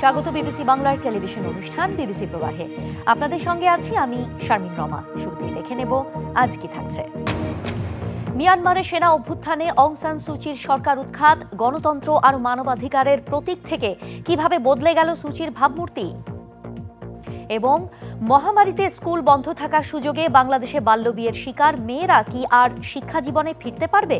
স্বাগত বিবিসি বাংলার টেলিভিশন অনুষ্ঠান বিবিসি প্রবাহে আপনাদের সঙ্গে আছি আমি শারমিন রমা শুরুতে দেখে নেব আজ কি থাকছে মিয়ানমারে সেনা অভ্যুত্থানে অং সান সুচির সরকার উৎখাত গণতন্ত্র আর মানবাধিকারের প্রতীক থেকে কিভাবে বদলে গেল সুচির ভাবমূর্তি এবং মহামারীতে স্কুল বন্ধ থাকার সুযোগে বাংলাদেশে বাল্যবিয়ের শিকার মেয়েরা কি আর শিক্ষা জীবনে ফিরতে পারবে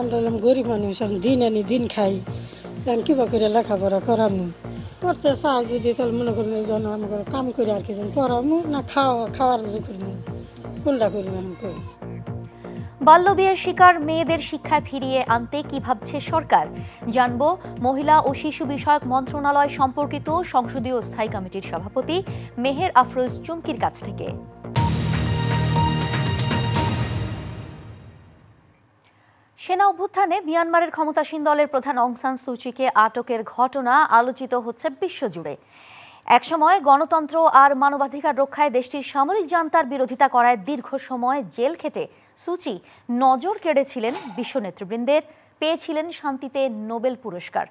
আমরা গরিব মানুষ দিন আনি দিন খাই এখন কিবা করে লেখাপড়া করামু পড়তে চাই যদি মনে করি যেন আমাকে কাম করে আর কি যেন পড়ামু না খাওয়া খাওয়ার যে করবো কোনটা করবো এখন বাল্যবিয়ের শিকার মেয়েদের শিক্ষায় ফিরিয়ে আনতে কি ভাবছে সরকার জানব মহিলা ও শিশু বিষয়ক মন্ত্রণালয় সম্পর্কিত সংসদীয় স্থায়ী কমিটির সভাপতি মেহের আফরোজ চুমকির কাছ থেকে সেনা অভ্যুত্থানে মিয়ানমারের ক্ষমতাসীন দলের প্রধান অংসান সুচিকে আটকের ঘটনা আলোচিত হচ্ছে বিশ্বজুড়ে একসময় গণতন্ত্র আর মানবাধিকার রক্ষায় দেশটির সামরিক জান্তার বিরোধিতা করায় দীর্ঘ সময় জেল খেটে সুচি নজর কেড়েছিলেন বিশ্ব নেতৃবৃন্দের পেয়েছিলেন শান্তিতে নোবেল পুরস্কার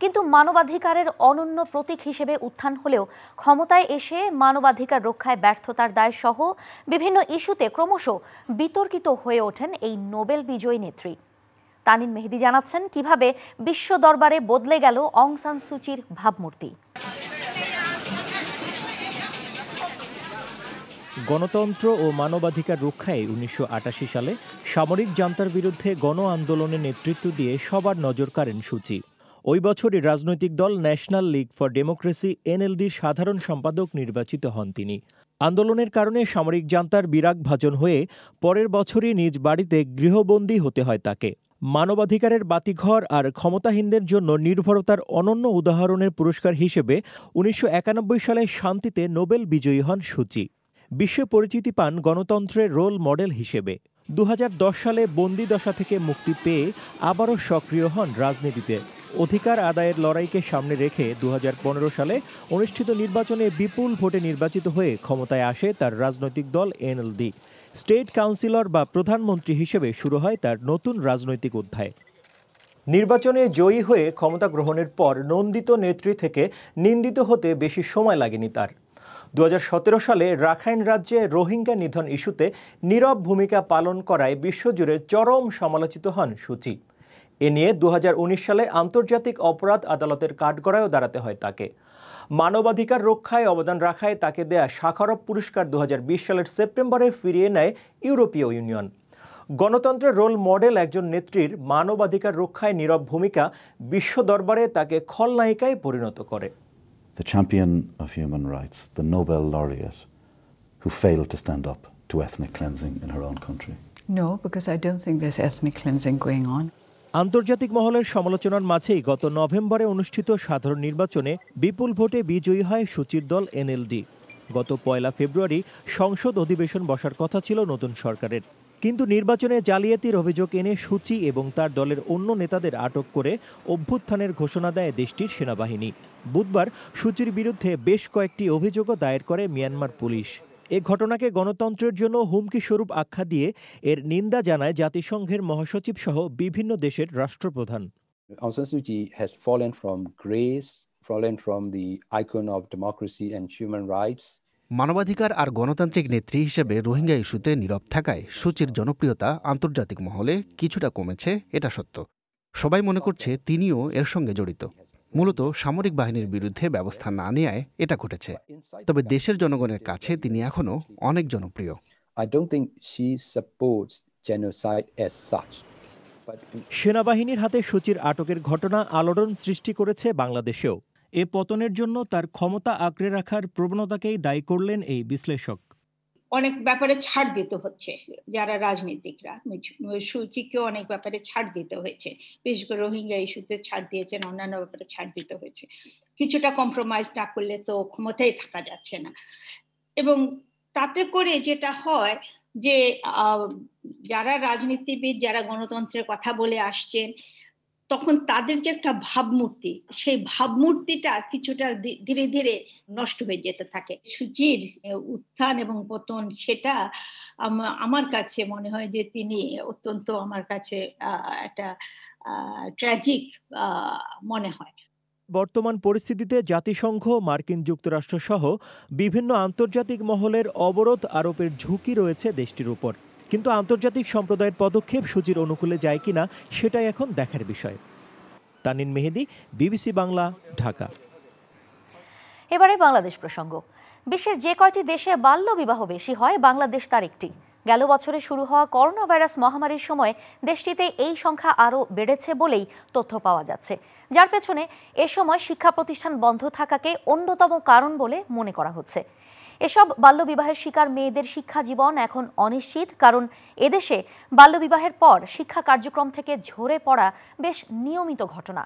কিন্তু মানবাধিকারের অনন্য প্রতীক হিসেবে উত্থান হলেও ক্ষমতায় এসে মানবাধিকার রক্ষায় ব্যর্থতার দায় সহ বিভিন্ন ইস্যুতে ক্রমশ বিতর্কিত হয়ে ওঠেন এই নোবেল বিজয়ী নেত্রী তানিন মেহেদি জানাচ্ছেন কিভাবে বিশ্ব দরবারে বদলে গেল অং সান সুচির ভাবমূর্তি গণতন্ত্র ও মানবাধিকার রক্ষায় উনিশশো সালে সামরিক জান্তার বিরুদ্ধে গণ আন্দোলনে নেতৃত্ব দিয়ে সবার নজর কাড়েন সূচি ওই বছরই রাজনৈতিক দল ন্যাশনাল লীগ ফর ডেমোক্রেসি এনএলডির সাধারণ সম্পাদক নির্বাচিত হন তিনি আন্দোলনের কারণে সামরিক জান্তার বিরাগ ভাজন হয়ে পরের বছরই নিজ বাড়িতে গৃহবন্দী হতে হয় তাকে মানবাধিকারের বাতিঘর আর ক্ষমতাহীনদের জন্য নির্ভরতার অনন্য উদাহরণের পুরস্কার হিসেবে উনিশশো সালে শান্তিতে নোবেল বিজয়ী হন সুচি বিশ্ব পরিচিতি পান গণতন্ত্রের রোল মডেল হিসেবে দু সালে বন্দি দশা থেকে মুক্তি পেয়ে আবারও সক্রিয় হন রাজনীতিতে অধিকার আদায়ের লড়াইকে সামনে রেখে দু সালে অনুষ্ঠিত নির্বাচনে বিপুল ভোটে নির্বাচিত হয়ে ক্ষমতায় আসে তার রাজনৈতিক দল এনএলডি স্টেট কাউন্সিলর বা প্রধানমন্ত্রী হিসেবে শুরু হয় তার নতুন রাজনৈতিক অধ্যায় নির্বাচনে জয়ী হয়ে ক্ষমতা গ্রহণের পর নন্দিত নেত্রী থেকে নিন্দিত হতে বেশি সময় লাগেনি তার দু সালে রাখাইন রাজ্যে রোহিঙ্গা নিধন ইস্যুতে নীরব ভূমিকা পালন করায় বিশ্বজুড়ে চরম সমালোচিত হন সূচি এ নিয়ে দু সালে আন্তর্জাতিক অপরাধ আদালতের কাঠগড়ায়ও দাঁড়াতে হয় তাকে মানবাধিকার রক্ষায় অবদান রাখায় তাকে দেয়া শাখারব পুরস্কার দু সালের সেপ্টেম্বরে ফিরিয়ে নেয় ইউরোপীয় ইউনিয়ন গণতন্ত্রের রোল মডেল একজন নেত্রীর মানবাধিকার রক্ষায় নীরব ভূমিকা বিশ্ব দরবারে তাকে খলনায়িকায় পরিণত করে The champion of human rights, the Nobel laureate, who failed to stand up to ethnic cleansing in her own country? No, because I don't think there's ethnic cleansing going on. আন্তর্জাতিক মহলের সমালোচনার মাঝেই গত নভেম্বরে অনুষ্ঠিত সাধারণ নির্বাচনে বিপুল ভোটে বিজয়ী হয় সূচির দল এনএলডি গত পয়লা ফেব্রুয়ারি সংসদ অধিবেশন বসার কথা ছিল নতুন সরকারের কিন্তু নির্বাচনে জালিয়াতির অভিযোগ এনে সূচি এবং তার দলের অন্য নেতাদের আটক করে অভ্যুত্থানের ঘোষণা দেয় দেশটির সেনাবাহিনী বুধবার সূচির বিরুদ্ধে বেশ কয়েকটি অভিযোগও দায়ের করে মিয়ানমার পুলিশ এ ঘটনাকে গণতন্ত্রের জন্য হুমকি স্বরূপ আখ্যা দিয়ে এর নিন্দা জানায় জাতিসংঘের মহাসচিব সহ বিভিন্ন দেশের রাষ্ট্রপ্রধান মানবাধিকার আর গণতান্ত্রিক নেত্রী হিসেবে রোহিঙ্গা ইস্যুতে নীরব থাকায় সূচির জনপ্রিয়তা আন্তর্জাতিক মহলে কিছুটা কমেছে এটা সত্য সবাই মনে করছে তিনিও এর সঙ্গে জড়িত মূলত সামরিক বাহিনীর বিরুদ্ধে ব্যবস্থা না নেওয়ায় এটা ঘটেছে তবে দেশের জনগণের কাছে তিনি এখনও অনেক জনপ্রিয় সেনাবাহিনীর হাতে সচির আটকের ঘটনা আলোড়ন সৃষ্টি করেছে বাংলাদেশেও এ পতনের জন্য তার ক্ষমতা আঁকড়ে রাখার প্রবণতাকেই দায়ী করলেন এই বিশ্লেষক অনেক ব্যাপারে ছাড় দিতে হচ্ছে যারা রাজনীতিকরা সূচিকেও অনেক ব্যাপারে ছাড় দিতে হয়েছে বিশেষ করে রোহিঙ্গা ইস্যুতে ছাড় দিয়েছেন অন্যান্য ব্যাপারে ছাড় দিতে হয়েছে কিছুটা কম্প্রোমাইজ না করলে তো ক্ষমতায় থাকা যাচ্ছে না এবং তাতে করে যেটা হয় যে যারা রাজনীতিবিদ যারা গণতন্ত্রের কথা বলে আসছেন তখন তাদের যে একটা ভাবমূর্তি সেই ভাবমূর্তিটা কিছুটা ধীরে ধীরে নষ্ট হয়ে যেতে থাকে সুচির উত্থান এবং পতন সেটা আমার কাছে মনে হয় যে তিনি অত্যন্ত আমার কাছে একটা ট্র্যাজিক মনে হয় বর্তমান পরিস্থিতিতে জাতিসংঘ মার্কিন যুক্তরাষ্ট্রসহ বিভিন্ন আন্তর্জাতিক মহলের অবরোধ আরোপের ঝুঁকি রয়েছে দেশটির উপর কিন্তু আন্তর্জাতিক সম্প্রদায়ের পদক্ষেপ সুজির অনুকূলে যায় কিনা সেটাই এখন দেখার বিষয় তানিন মেহেদি বিবিসি বাংলা ঢাকা এবারে বাংলাদেশ প্রসঙ্গ বিশ্বের যে কয়টি দেশে বাল্য বিবাহ বেশি হয় বাংলাদেশ তার একটি গেল বছরে শুরু হওয়া করোনা ভাইরাস মহামারীর সময় দেশটিতে এই সংখ্যা আরও বেড়েছে বলেই তথ্য পাওয়া যাচ্ছে যার পেছনে এ সময় শিক্ষা প্রতিষ্ঠান বন্ধ থাকাকে অন্যতম কারণ বলে মনে করা হচ্ছে এসব বাল্যবিবাহের শিকার মেয়েদের শিক্ষা জীবন এখন অনিশ্চিত কারণ এদেশে বাল্যবিবাহের পর শিক্ষা কার্যক্রম থেকে ঝরে পড়া বেশ নিয়মিত ঘটনা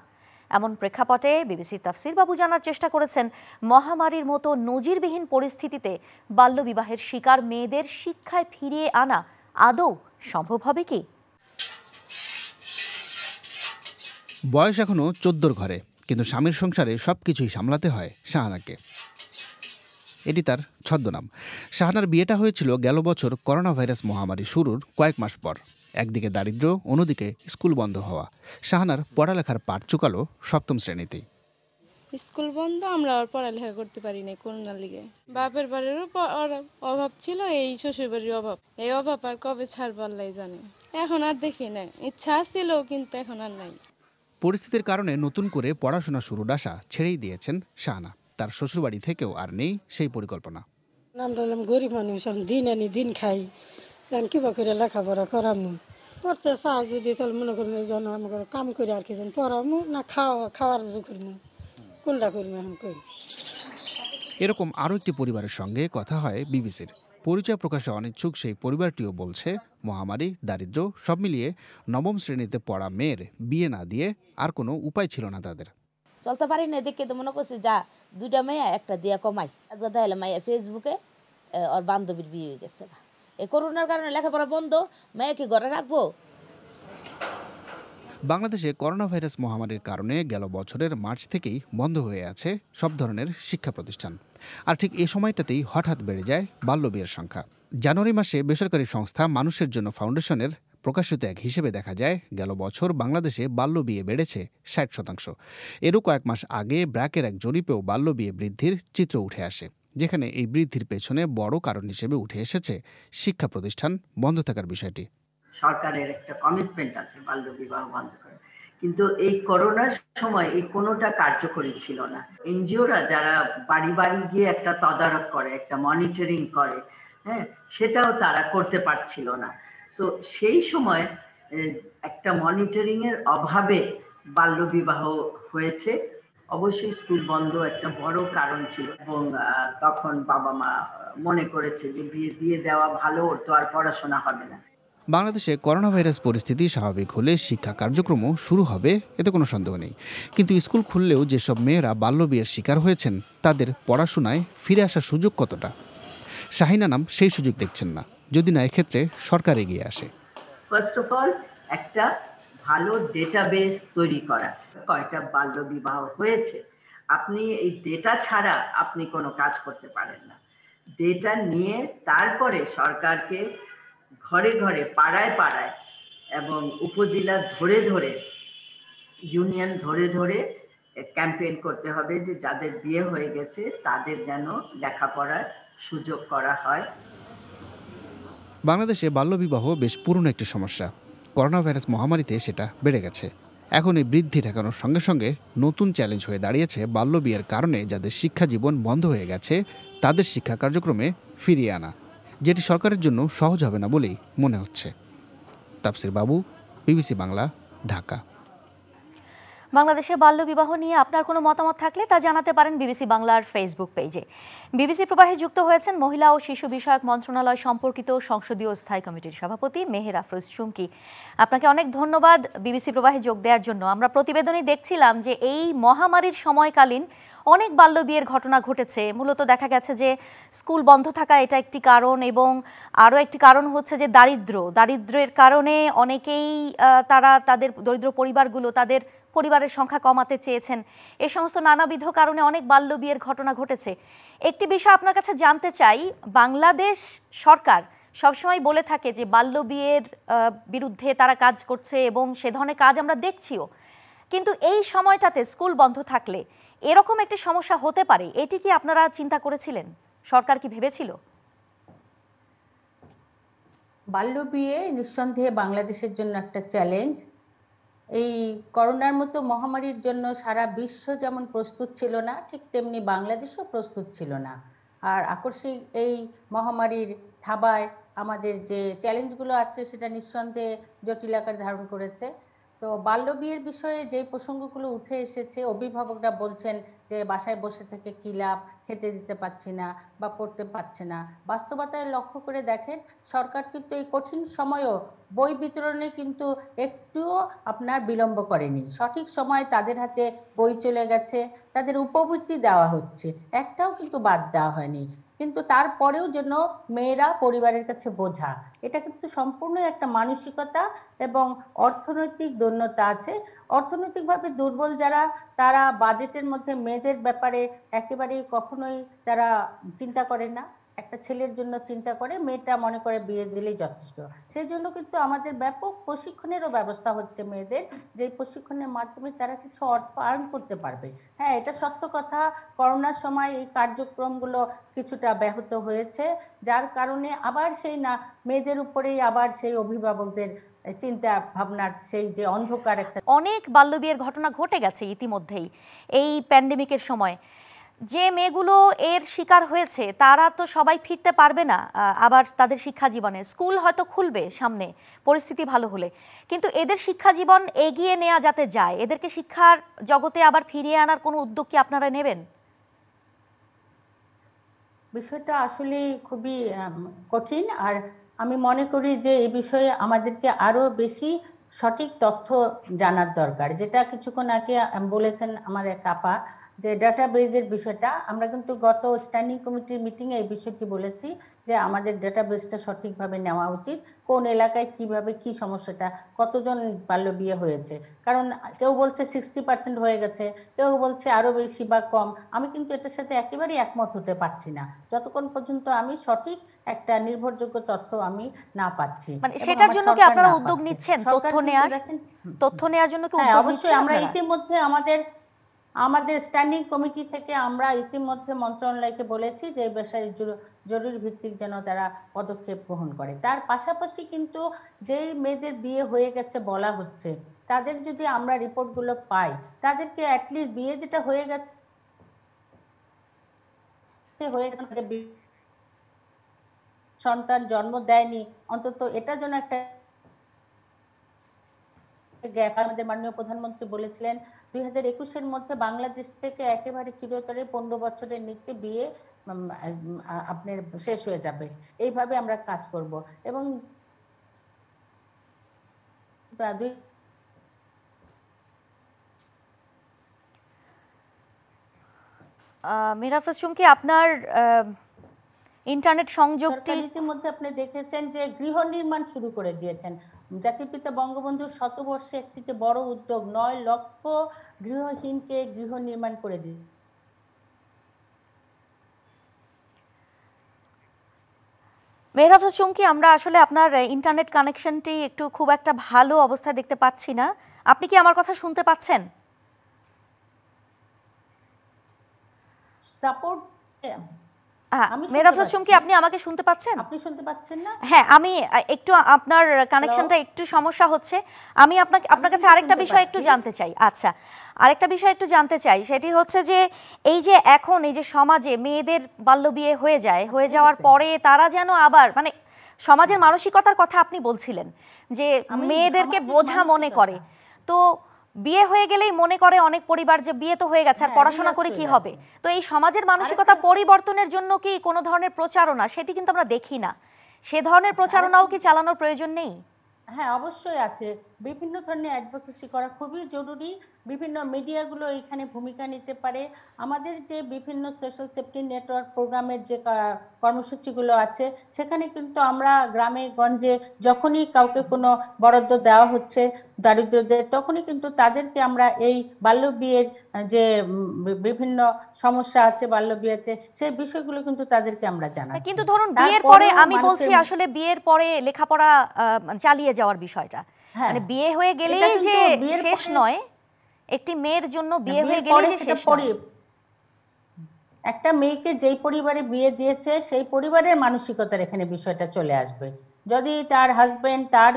এমন প্রেক্ষাপটে বিবিসির তাফসির বাবু জানার চেষ্টা করেছেন মহামারীর মতো নজিরবিহীন পরিস্থিতিতে বাল্যবিবাহের শিকার মেয়েদের শিক্ষায় ফিরিয়ে আনা আদৌ সম্ভব হবে কি বয়স এখনও চোদ্দোর ঘরে কিন্তু স্বামীর সংসারে সব কিছুই সামলাতে হয় শাহানাকে এটি তার ছদ্মনাম শাহানার বিয়েটা হয়েছিল গেল বছর করোনা ভাইরাস মহামারী শুরুর কয়েক মাস পর একদিকে দারিদ্র অন্যদিকে স্কুল বন্ধ হওয়া শাহানার পড়ালেখার পাঠ চুকালো সপ্তম শ্রেণীতেই স্কুল বন্ধ আমরা আর পড়ালেখা করতে পারি নাই করোনার লিগে বাপের বাড়িরও অভাব ছিল এই শ্বশুর বাড়ির অভাব এই অভাব আর কবে ছাড় পাল্লাই জানে এখন আর দেখি না ইচ্ছা ছিল কিন্তু এখন আর নাই পরিস্থিতির কারণে নতুন করে পড়াশোনা শুরুর আশা ছেড়েই দিয়েছেন শাহানা তার শ্বশুরবাড়ি থেকেও আর নেই সেই পরিকল্পনা নাম হলাম গরিব মানুষ দিন আনি দিন খাই এখন বা করে লেখাপড়া করামু পড়তে সাহায্য দিয়ে তাহলে মনে করবো যেন আমাকে কাম করে আর কি পড়ামু না খাওয়া খাওয়ার যে করবো কোনটা করবো এখন করি এরকম আরও একটি পরিবারের সঙ্গে কথা হয় বিবিসির পরিচয় প্রকাশে অনিচ্ছুক সেই পরিবারটিও বলছে মহামারী দারিদ্র সব মিলিয়ে নবম শ্রেণীতে পড়া মেয়ের বিয়ে না দিয়ে আর কোনো উপায় ছিল না তাদের চলতে পারি না দেখে তো মনে করছি যা দুইটা মেয়ে একটা দিয়া কমাই যদি এলে মাইয়া ফেসবুকে ওর বান্ধবীর বিয়ে হয়ে গেছে এই করোনার কারণে লেখাপড়া বন্ধ মেয়েকে ঘরে রাখবো বাংলাদেশে করোনা ভাইরাস মহামারীর কারণে গেল বছরের মার্চ থেকেই বন্ধ হয়ে আছে সব ধরনের শিক্ষা প্রতিষ্ঠান আর ঠিক এ সময়টাতেই হঠাৎ বেড়ে যায় বাল্যবিয়ের সংখ্যা জানুয়ারি মাসে বেসরকারি সংস্থা মানুষের জন্য ফাউন্ডেশনের প্রকাশিত এক হিসেবে দেখা যায় গেল বছর বাংলাদেশে বাল্য বিয়ে বেড়েছে ষাট শতাংশ এরও কয়েক মাস আগে ব্র্যাকের এক জরিপেও বাল্য বিয়ে বৃদ্ধির চিত্র উঠে আসে যেখানে এই বৃদ্ধির পেছনে বড় কারণ হিসেবে উঠে এসেছে শিক্ষা প্রতিষ্ঠান বন্ধ থাকার বিষয়টি সরকারের একটা কমিটমেন্ট আছে বাল্য বিবাহ বন্ধ করে কিন্তু এই করোনার সময় এই কোনোটা কার্যকরী ছিল না এনজিওরা যারা বাড়ি বাড়ি গিয়ে একটা তদারক করে একটা মনিটরিং করে হ্যাঁ সেটাও তারা করতে পারছিল না সো সেই সময় একটা মনিটরিং এর অভাবে বাল্যবিবাহ হয়েছে অবশ্যই স্কুল বন্ধ একটা বড় কারণ ছিল এবং তখন বাবা মা মনে করেছে যে বিয়ে দিয়ে দেওয়া ভালো তো আর পড়াশোনা হবে না বাংলাদেশে করোনা ভাইরাস পরিস্থিতি স্বাভাবিক হলে শিক্ষা কার্যক্রমও শুরু হবে এতে কোনো সন্দেহ নেই কিন্তু স্কুল খুললেও যেসব মেয়েরা বাল্যবিয়ের শিকার হয়েছেন তাদের পড়াশোনায় ফিরে আসার সুযোগ কতটা শাহিনা নাম সেই সুযোগ দেখছেন না যদি না এক্ষেত্রে সরকার এগিয়ে আসে ফার্স্ট অফ অল একটা ভালো ডেটাবেস তৈরি করা কয়টা বাল্য বিবাহ হয়েছে আপনি এই ডেটা ছাড়া আপনি কোনো কাজ করতে পারেন না ডেটা নিয়ে তারপরে সরকারকে ঘরে ঘরে পাড়ায় পাড়ায় এবং উপজেলা ধরে ধরে ইউনিয়ন ধরে ধরে ক্যাম্পেইন করতে হবে যে যাদের বিয়ে হয়ে গেছে তাদের যেন লেখাপড়ার সুযোগ করা হয় বাংলাদেশে বাল্যবিবাহ বেশ পুরনো একটি সমস্যা করোনা ভাইরাস মহামারীতে সেটা বেড়ে গেছে এখন এই বৃদ্ধি ঠেকানোর সঙ্গে সঙ্গে নতুন চ্যালেঞ্জ হয়ে দাঁড়িয়েছে বাল্যবিয়ের কারণে যাদের শিক্ষা জীবন বন্ধ হয়ে গেছে তাদের শিক্ষা কার্যক্রমে ফিরিয়ে আনা যেটি সরকারের জন্য সহজ হবে না বলেই মনে হচ্ছে তাপসির বাবু বিবিসি বাংলা ঢাকা বাংলাদেশে বাল্যবিবাহ নিয়ে আপনার কোনো মতামত থাকলে তা জানাতে পারেন বিবিসি বাংলার ফেসবুক পেজে বিবিসি প্রবাহে যুক্ত হয়েছেন মহিলা ও শিশু বিষয়ক মন্ত্রণালয় সম্পর্কিত সংসদীয় স্থায়ী কমিটির সভাপতি মেহের আফরোজ চুমকি আপনাকে অনেক ধন্যবাদ বিবিসি প্রবাহে যোগ দেওয়ার জন্য আমরা প্রতিবেদনে দেখছিলাম যে এই মহামারীর সময়কালীন অনেক বাল্য বিয়ের ঘটনা ঘটেছে মূলত দেখা গেছে যে স্কুল বন্ধ থাকা এটা একটি কারণ এবং আরও একটি কারণ হচ্ছে যে দারিদ্র দারিদ্রের কারণে অনেকেই তারা তাদের দরিদ্র পরিবারগুলো তাদের পরিবারের সংখ্যা কমাতে চেয়েছেন এ সমস্ত নানাবিধ কারণে অনেক বাল্য বিয়ের ঘটনা ঘটেছে একটি বিষয় আপনার কাছে জানতে চাই বাংলাদেশ সরকার সবসময় বলে থাকে যে বাল্য বিয়ের বিরুদ্ধে তারা কাজ করছে এবং সে ধরনের কাজ আমরা দেখছিও কিন্তু এই সময়টাতে স্কুল বন্ধ থাকলে এরকম একটি সমস্যা হতে পারে এটি কি আপনারা চিন্তা করেছিলেন সরকার কি ভেবেছিল বাল্যবিয়ে নিঃসন্দেহে বাংলাদেশের জন্য একটা চ্যালেঞ্জ এই করোনার মতো মহামারীর জন্য সারা বিশ্ব যেমন প্রস্তুত ছিল না ঠিক তেমনি বাংলাদেশও প্রস্তুত ছিল না আর আকস্মিক এই মহামারীর থাবায় আমাদের যে চ্যালেঞ্জগুলো আছে সেটা নিঃসন্দেহে জটিল আকার ধারণ করেছে তো বাল্য বিয়ের বিষয়ে যে প্রসঙ্গগুলো উঠে এসেছে অভিভাবকরা বলছেন যে বাসায় বসে থেকে কি লাভ খেতে দিতে পারছি না বা পড়তে পারছে না বাস্তবতায় লক্ষ্য করে দেখেন সরকার কিন্তু এই কঠিন সময়েও বই বিতরণে কিন্তু একটুও আপনার বিলম্ব করেনি সঠিক সময় তাদের হাতে বই চলে গেছে তাদের উপবৃত্তি দেওয়া হচ্ছে একটাও কিন্তু বাদ দেওয়া হয়নি কিন্তু তারপরেও যেন মেয়েরা পরিবারের কাছে বোঝা এটা কিন্তু সম্পূর্ণ একটা মানসিকতা এবং অর্থনৈতিক দৈন্যতা আছে অর্থনৈতিকভাবে দুর্বল যারা তারা বাজেটের মধ্যে মেয়েদের ব্যাপারে একেবারেই কখনোই তারা চিন্তা করে না একটা ছেলের জন্য চিন্তা করে মেয়েটা মনে করে বিয়ে দিলেই যথেষ্ট সেই জন্য কিন্তু আমাদের ব্যাপক প্রশিক্ষণেরও ব্যবস্থা হচ্ছে মেয়েদের যে প্রশিক্ষণের মাধ্যমে তারা কিছু অর্থ আয়ন করতে পারবে হ্যাঁ এটা সত্য কথা করোনার সময় এই কার্যক্রমগুলো কিছুটা ব্যাহত হয়েছে যার কারণে আবার সেই না মেয়েদের উপরেই আবার সেই অভিভাবকদের চিন্তা ভাবনার সেই যে অন্ধকার একটা অনেক বাল্যবিয়ের ঘটনা ঘটে গেছে ইতিমধ্যেই এই প্যান্ডেমিকের সময় যে মেয়েগুলো এর শিকার হয়েছে তারা তো সবাই ফিরতে পারবে না আবার তাদের শিক্ষা জীবনে স্কুল হয়তো খুলবে সামনে পরিস্থিতি ভালো হলে কিন্তু এদের শিক্ষা জীবন এগিয়ে নেওয়া যাতে যায় এদেরকে শিক্ষার জগতে আবার ফিরিয়ে আনার কোনো উদ্যোগ কি আপনারা নেবেন বিষয়টা আসলে খুবই কঠিন আর আমি মনে করি যে এই বিষয়ে আমাদেরকে আরো বেশি সঠিক তথ্য জানার দরকার যেটা কিছুক্ষণ আগে বলেছেন আমার এক আপা যে ডাটাবেজের বিষয়টা আমরা কিন্তু গত স্ট্যান্ডিং কমিটির মিটিংয়ে এই বিষয়টি বলেছি যে আমাদের ডেটাবেসটা সঠিকভাবে নেওয়া উচিত কোন এলাকায় কিভাবে কি সমস্যাটা কতজন বাল্য বিয়ে হয়েছে কারণ কেউ বলছে সিক্সটি পার্সেন্ট হয়ে গেছে কেউ বলছে আরও বেশি বা কম আমি কিন্তু এটার সাথে একেবারেই একমত হতে পারছি না যতক্ষণ পর্যন্ত আমি সঠিক একটা নির্ভরযোগ্য তথ্য আমি না পাচ্ছি মানে সেটার জন্য কি আপনারা উদ্যোগ নিচ্ছেন তথ্য নেওয়ার তথ্য নেওয়ার জন্য কি হ্যাঁ, অবশ্যই আমরা ইতিমধ্যে আমাদের আমাদের স্ট্যান্ডিং কমিটি থেকে আমরা ইতিমধ্যে মন্ত্রণালয়কে বলেছি যে বেসারি জরুরি ভিত্তিক যেন তারা পদক্ষেপ গ্রহণ করে তার পাশাপাশি কিন্তু যেই মেয়েদের বিয়ে হয়ে গেছে বলা হচ্ছে তাদের যদি আমরা রিপোর্টগুলো পাই তাদেরকে অ্যাটলিস্ট বিয়ে যেটা হয়ে গেছে হয়ে সন্তান জন্ম দেয়নি অন্তত এটা যেন একটা গ্যাপ আমাদের মাননীয় প্রধানমন্ত্রী বলেছিলেন দুই হাজার একুশের মধ্যে বাংলাদেশ থেকে একেবারে চিরতরে পনেরো বছরের নিচে বিয়ে আপনার শেষ হয়ে যাবে এইভাবে আমরা কাজ করব এবং দুই আপনার ইন্টারনেট সংযোগটি ইতিমধ্যে আপনি দেখেছেন যে গৃহ নির্মাণ শুরু করে দিয়েছেন জাতির পিতা বঙ্গবন্ধুর শতবর্ষে একটিতে বড় উদ্যোগ নয় লক্ষ গৃহহীনকে গৃহ নির্মাণ করে দিল মেহরাফ চুমকি আমরা আসলে আপনার ইন্টারনেট কানেকশনটি একটু খুব একটা ভালো অবস্থায় দেখতে পাচ্ছি না আপনি কি আমার কথা শুনতে পাচ্ছেন সাপোর্ট মেরা ফ্রসুম কি আপনি আমাকে শুনতে পাচ্ছেন হ্যাঁ আমি একটু আপনার কানেকশনটা একটু সমস্যা হচ্ছে আমি আপনাকে আপনার কাছে আরেকটা বিষয় একটু জানতে চাই আচ্ছা আরেকটা বিষয় একটু জানতে চাই সেটি হচ্ছে যে এই যে এখন এই যে সমাজে মেয়েদের বাল্য বিয়ে হয়ে যায় হয়ে যাওয়ার পরে তারা যেন আবার মানে সমাজের হ্যাঁ। মানসিকতার কথা আপনি বলছিলেন যে মেয়েদেরকে বোঝা মনে করে তো বিয়ে হয়ে গেলেই মনে করে অনেক পরিবার যে বিয়ে তো হয়ে গেছে আর হ্যাঁ, পড়াশোনা করে কি হবে তো এই সমাজের মানসিকতা পরিবর্তনের জন্য কি কোনো ধরনের প্রচারণা সেটি কিন্তু আমরা দেখি না সে ধরনের আচ্ছা, প্রচারণাও কি চালানোর প্রয়োজন নেই হ্যাঁ অবশ্যই আছে বিভিন্ন ধরনের অ্যাডভোকেসি করা খুবই জরুরি বিভিন্ন মিডিয়াগুলো এখানে ভূমিকা নিতে পারে আমাদের যে বিভিন্ন সোশ্যাল সেফটি নেটওয়ার্ক প্রোগ্রামের যে কর্মসূচিগুলো আছে সেখানে কিন্তু আমরা গ্রামে গঞ্জে যখনই কাউকে কোনো বরাদ্দ দেওয়া হচ্ছে দারিদ্রদের তখনই কিন্তু তাদেরকে আমরা এই বাল্য বিয়ের যে বিভিন্ন সমস্যা আছে বাল্য বিয়েতে সেই বিষয়গুলো কিন্তু তাদেরকে আমরা জানাই কিন্তু ধরুন বিয়ের পরে আমি বলছি আসলে বিয়ের পরে লেখাপড়া চালিয়ে যাওয়ার বিষয়টা হ্যাঁ। মানে বিয়ে হয়ে গেলে যে শেষ নয় একটি মেয়ের জন্য বিয়ে হয়ে গেলে যে শেষ একটা মেয়েকে যেই পরিবারে বিয়ে দিয়েছে সেই পরিবারের মানসিকতার এখানে বিষয়টা চলে আসবে যদি তার হাজবেন্ড তার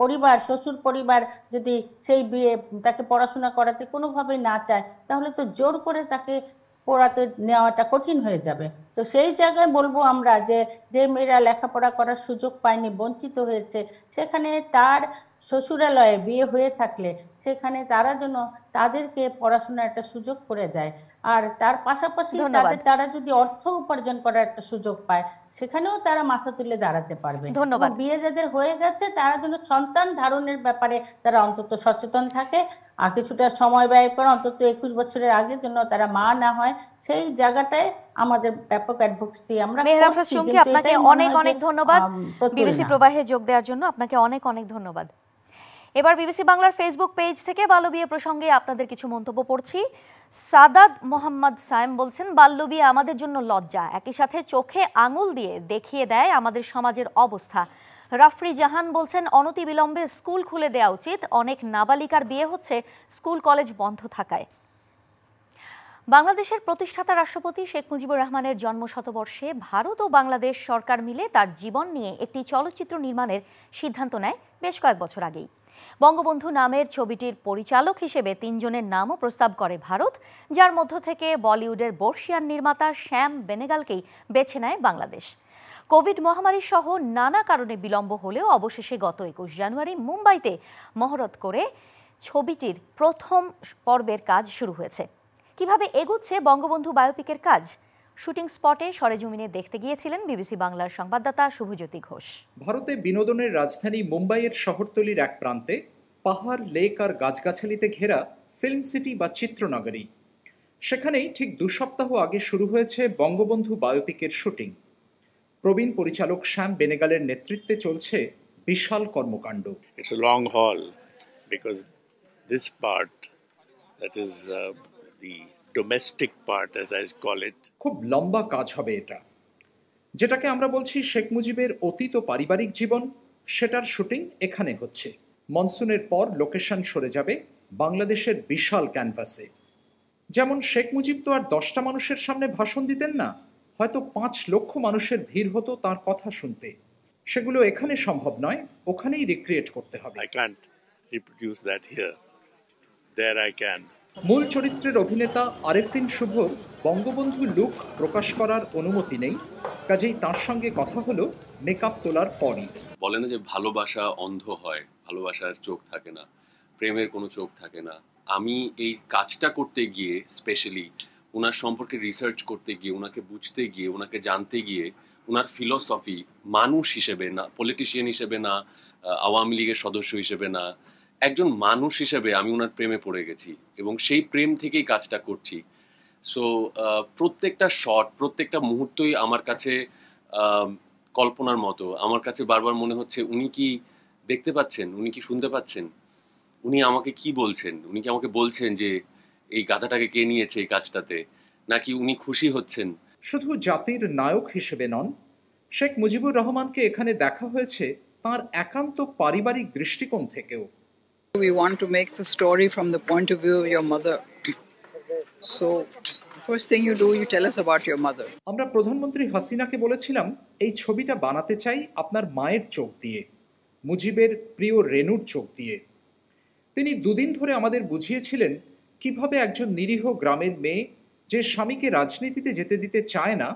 পরিবার শ্বশুর পরিবার যদি সেই বিয়ে তাকে পড়াশোনা করাতে কোনোভাবেই না চায় তাহলে তো জোর করে তাকে পড়াতে নেওয়াটা কঠিন হয়ে যাবে তো সেই জায়গায় বলবো আমরা যে যে মেয়েরা লেখাপড়া করার সুযোগ পায়নি বঞ্চিত হয়েছে সেখানে তার শ্বশুরালয়ে বিয়ে হয়ে থাকলে সেখানে তারা যেন তাদেরকে পড়াশোনার একটা সুযোগ করে দেয় আর তার পাশাপাশি তাদের তারা যদি অর্থ উপার্জন করার একটা সুযোগ পায় সেখানেও তারা মাথা তুলে দাঁড়াতে পারবে ধন্যবাদ বিয়ে যাদের হয়ে গেছে তারা যেন সন্তান ধারণের ব্যাপারে তারা অন্তত সচেতন থাকে আর কিছুটা সময় ব্যয় করে অন্তত একুশ বছরের আগে যেন তারা মা না হয় সেই জায়গাটায় আমাদের ব্যাপক অ্যাডভোকেসি আমরা মেহরাফ চুমকি আপনাকে অনেক অনেক ধন্যবাদ বিবিসি প্রবাহে যোগ দেওয়ার জন্য আপনাকে অনেক অনেক ধন্যবাদ এবার বিবিসি বাংলার ফেসবুক পেজ থেকে বাল্যবিয়ে প্রসঙ্গে আপনাদের কিছু মন্তব্য পড়ছি সাদাদ মোহাম্মদ সায়েম বলছেন বাল্যবিয়ে আমাদের জন্য লজ্জা একই সাথে চোখে আঙুল দিয়ে দেখিয়ে দেয় আমাদের সমাজের অবস্থা রাফরি জাহান বলছেন অনতিবিলম্বে স্কুল খুলে দেওয়া উচিত অনেক নাবালিকার বিয়ে হচ্ছে স্কুল কলেজ বন্ধ থাকায় বাংলাদেশের প্রতিষ্ঠাতা রাষ্ট্রপতি শেখ মুজিবুর রহমানের জন্মশতবর্ষে ভারত ও বাংলাদেশ সরকার মিলে তার জীবন নিয়ে একটি চলচ্চিত্র নির্মাণের সিদ্ধান্ত নেয় বেশ কয়েক বছর আগেই বঙ্গবন্ধু নামের ছবিটির পরিচালক হিসেবে তিনজনের নামও প্রস্তাব করে ভারত যার মধ্য থেকে বলিউডের বর্ষিয়ান নির্মাতা শ্যাম বেনেগালকেই বেছে নেয় বাংলাদেশ কোভিড মহামারী সহ নানা কারণে বিলম্ব হলেও অবশেষে গত একুশ জানুয়ারি মুম্বাইতে মহরত করে ছবিটির প্রথম পর্বের কাজ শুরু হয়েছে কিভাবে এগুচ্ছে বঙ্গবন্ধু বায়োপিকের কাজ শুটিং স্পটে সরেজমিনে দেখতে গিয়েছিলেন বিবিসি বাংলার সংবাদদাতা শুভজ্যোতি ঘোষ ভারতে বিনোদনের রাজধানী মুম্বাইয়ের শহরতলির এক প্রান্তে পাহাড় লেক আর গাছগাছালিতে ঘেরা ফিল্ম সিটি বা চিত্রনগরী সেখানেই ঠিক দু সপ্তাহ আগে শুরু হয়েছে বঙ্গবন্ধু বায়োপিকের শুটিং প্রবীণ পরিচালক শ্যাম বেনেগালের নেতৃত্বে চলছে বিশাল কর্মকাণ্ড it's long haul because this part that is the domestic part as I খুব লম্বা কাজ হবে এটা যেটাকে আমরা বলছি শেখ মুজিবের অতীত পারিবারিক জীবন সেটার শুটিং এখানে হচ্ছে মনসুনের পর লোকেশন সরে যাবে বাংলাদেশের বিশাল ক্যানভাসে যেমন শেখ মুজিব তো আর দশটা মানুষের সামনে ভাষণ দিতেন না হয়তো পাঁচ লক্ষ মানুষের ভিড় হতো তার কথা শুনতে সেগুলো এখানে সম্ভব নয় ওখানেই রিক্রিয়েট করতে হবে I can't reproduce that here there I can মূল চরিত্রের অভিনেতা আরেফিন শুভর বঙ্গবন্ধু লুক প্রকাশ করার অনুমতি নেই কাজেই তার সঙ্গে কথা হলো মেকআপ তোলার পরই বলে না যে ভালোবাসা অন্ধ হয় ভালোবাসার চোখ থাকে না প্রেমের কোনো চোখ থাকে না আমি এই কাজটা করতে গিয়ে স্পেশালি ওনার সম্পর্কে রিসার্চ করতে গিয়ে ওনাকে বুঝতে গিয়ে ওনাকে জানতে গিয়ে ওনার ফিলসফি মানুষ হিসেবে না পলিটিশিয়ান হিসেবে না আওয়ামী লীগের সদস্য হিসেবে না একজন মানুষ হিসেবে আমি ওনার প্রেমে পড়ে গেছি এবং সেই প্রেম থেকেই কাজটা করছি সো প্রত্যেকটা শট প্রত্যেকটা মুহূর্তই আমার কাছে কল্পনার মতো আমার কাছে বারবার মনে হচ্ছে উনি কি দেখতে পাচ্ছেন উনি কি শুনতে পাচ্ছেন উনি আমাকে কি বলছেন উনি কি আমাকে বলছেন যে এই গাধাটাকে কে নিয়েছে এই কাজটাতে নাকি উনি খুশি হচ্ছেন শুধু জাতির নায়ক হিসেবে নন শেখ মুজিবুর রহমানকে এখানে দেখা হয়েছে তার একান্ত পারিবারিক দৃষ্টিকোণ থেকেও We want to make the story from the point of view of your mother. So, first thing you do, you tell us about your mother. আমরা প্রধানমন্ত্রী হাসিনাকে বলেছিলাম এই ছবিটা বানাতে চাই আপনার মায়ের চোখ দিয়ে মুজিবের প্রিয় রেনুর চোখ দিয়ে তিনি দুদিন ধরে আমাদের বুঝিয়েছিলেন কিভাবে একজন নিরীহ গ্রামের মেয়ে যে স্বামীকে রাজনীতিতে যেতে দিতে চায় না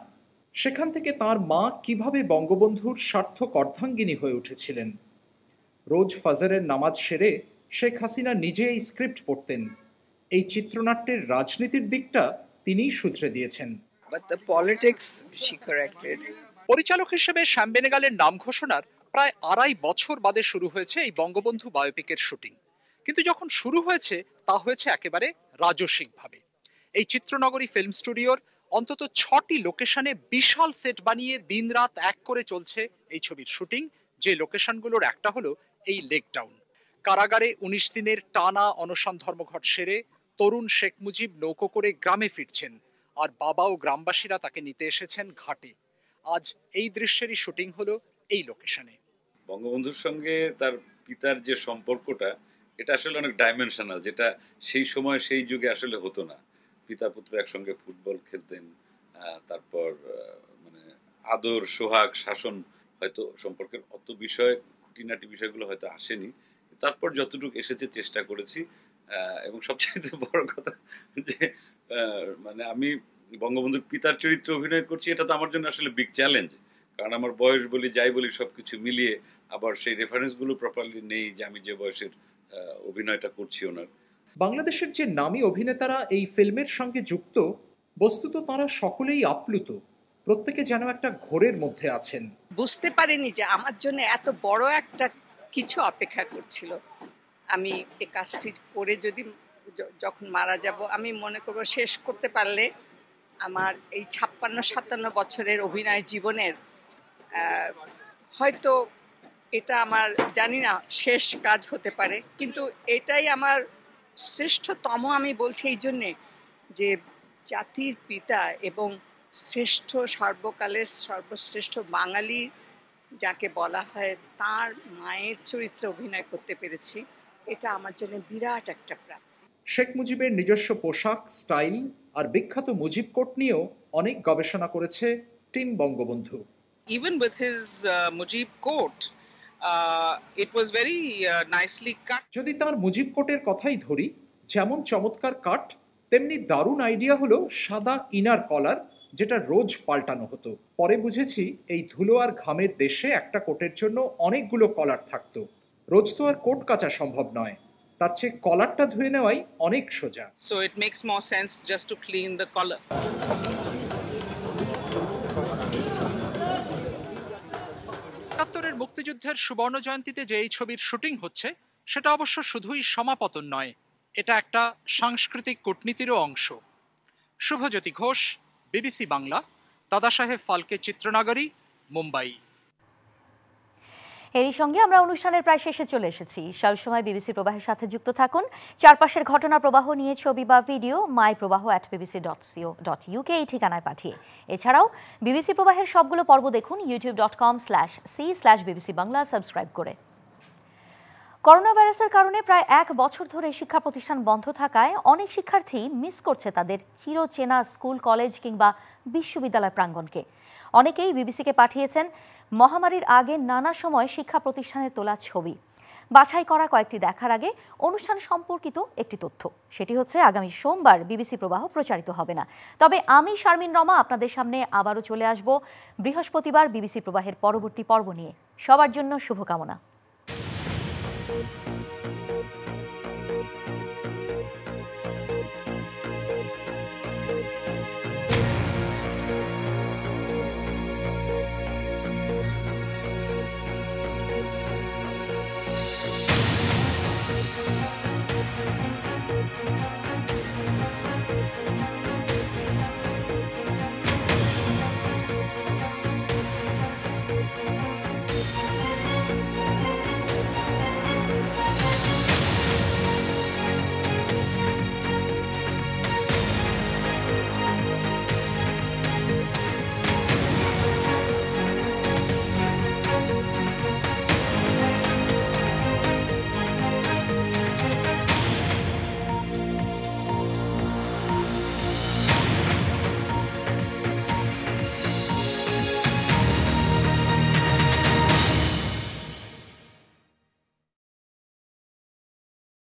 সেখান থেকে তার মা কিভাবে বঙ্গবন্ধুর সার্থক অর্ধাঙ্গিনী হয়ে উঠেছিলেন রোজ ফাজারের নামাজ সেরে শেখ হাসিনা নিজেই স্ক্রিপ্ট পড়তেন এই চিত্রনাট্যের রাজনীতির দিকটা তিনিই শুধরে দিয়েছেন পরিচালক হিসেবে শ্যাম বেনেগালের নাম ঘোষণার প্রায় আড়াই বছর বাদে শুরু হয়েছে এই বঙ্গবন্ধু বায়োপিকের শুটিং কিন্তু যখন শুরু হয়েছে তা হয়েছে একেবারে রাজস্বিকভাবে এই চিত্রনগরী ফিল্ম স্টুডিওর অন্তত ছটি লোকেশনে বিশাল সেট বানিয়ে দিন রাত এক করে চলছে এই ছবির শুটিং যে লোকেশনগুলোর একটা হলো এই লেকডাউন কারাগারে উনিশ দিনের টানা অনশন ধর্মঘট সেরে তরুণ শেখ মুজিব নৌকো করে গ্রামে ফিরছেন আর বাবা ও গ্রামবাসীরা তাকে নিতে এসেছেন ঘাটে আজ এই দৃশ্যেরই শুটিং হলো এই লোকেশনে বঙ্গবন্ধুর সঙ্গে তার পিতার যে সম্পর্কটা এটা আসলে অনেক ডাইমেনশনাল যেটা সেই সময় সেই যুগে আসলে হতো না পিতা পুত্র একসঙ্গে ফুটবল খেলতেন তারপর মানে আদর সোহাগ শাসন হয়তো সম্পর্কের অত বিষয় খুঁটিনাটি বিষয়গুলো হয়তো আসেনি তারপর যতটুকু এসেছে চেষ্টা করেছি এবং সবচেয়ে বড় কথা যে মানে আমি বঙ্গবন্ধুর পিতার চরিত্রে অভিনয় করছি এটা তো আমার জন্য আসলে বিগ চ্যালেঞ্জ কারণ আমার বয়স বলি যাই বলি সব কিছু মিলিয়ে আবার সেই রেফারেন্সগুলো প্রপারলি নেই যে আমি যে বয়সের অভিনয়টা করছি ওনার বাংলাদেশের যে নামী অভিনেতারা এই ফিল্মের সঙ্গে যুক্ত বস্তুত তারা সকলেই আপ্লুত প্রত্যেকে যেন একটা ঘোরের মধ্যে আছেন বুঝতে পারেনি যে আমার জন্য এত বড় একটা কিছু অপেক্ষা করছিল আমি এই কাজটি করে যদি যখন মারা যাব আমি মনে করব শেষ করতে পারলে আমার এই ছাপ্পান্ন সাতান্ন বছরের অভিনয় জীবনের হয়তো এটা আমার জানি না শেষ কাজ হতে পারে কিন্তু এটাই আমার শ্রেষ্ঠতম আমি বলছি এই জন্যে যে জাতির পিতা এবং শ্রেষ্ঠ সর্বকালের সর্বশ্রেষ্ঠ বাঙালি যাকে বলা হয় তার মায়ের চরিত্রে অভিনয় করতে পেরেছি এটা আমার জন্য বিরাট একটা প্রাপ্তি শেখ মুজিবের নিজস্ব পোশাক স্টাইল আর বিখ্যাত মুজিব কোট নিয়েও অনেক গবেষণা করেছে team Bangabandhu even with his Mujib coat it was very nicely cut যদি তার মুজিব কোটের কথাই ধরি যেমন চমৎকার কাট তেমনি দারুণ আইডিয়া হলো সাদা ইনার কলার যেটা রোজ পাল্টানো হতো পরে বুঝেছি এই ধুলো আর ঘামের দেশে একটা কোটের জন্য অনেকগুলো কলার থাকতো রোজ তো আর কোট কাচা সম্ভব নয় তার চেয়ে কলারটা ধুয়ে নেওয়াই অনেক সোজা so it makes more sense just to clean the collar একাত্তরের মুক্তিযুদ্ধের সুবর্ণ জয়ন্তীতে যে এই ছবির শুটিং হচ্ছে সেটা অবশ্য শুধুই সমাপতন নয় এটা একটা সাংস্কৃতিক কূটনীতিরও অংশ শুভজ্যোতি ঘোষ বিবিসি বাংলা দাদাসাহেব ফালকে চিত্রনাগরী মুম্বাই এরই সঙ্গে আমরা অনুষ্ঠানের প্রায় শেষে চলে এসেছি সবসময় বিবিসি প্রবাহের সাথে যুক্ত থাকুন চারপাশের ঘটনা প্রবাহ নিয়ে ছবি বা video my Probaho at BBC dot co dot UK এই ঠিকানায় পাঠিয়ে এছাড়াও বিবিসি প্রবাহের সবগুলো পর্ব দেখুন YouTube dot com slash C slash BBC Bangla subscribe করে করোনা ভাইরাসের কারণে প্রায় এক বছর ধরে শিক্ষা প্রতিষ্ঠান বন্ধ থাকায় অনেক শিক্ষার্থী মিস করছে তাদের চিরচেনা স্কুল কলেজ কিংবা বিশ্ববিদ্যালয় প্রাঙ্গণকে অনেকেই বিবিসিকে পাঠিয়েছেন মহামারীর আগে নানা সময় শিক্ষা প্রতিষ্ঠানে তোলা ছবি বাছাই করা কয়েকটি দেখার আগে অনুষ্ঠান সম্পর্কিত একটি তথ্য সেটি হচ্ছে আগামী সোমবার বিবিসি প্রবাহ প্রচারিত হবে না তবে আমি শারমিন রমা আপনাদের সামনে আবারও চলে আসব বৃহস্পতিবার বিবিসি প্রবাহের পরবর্তী পর্ব নিয়ে সবার জন্য শুভকামনা Bye.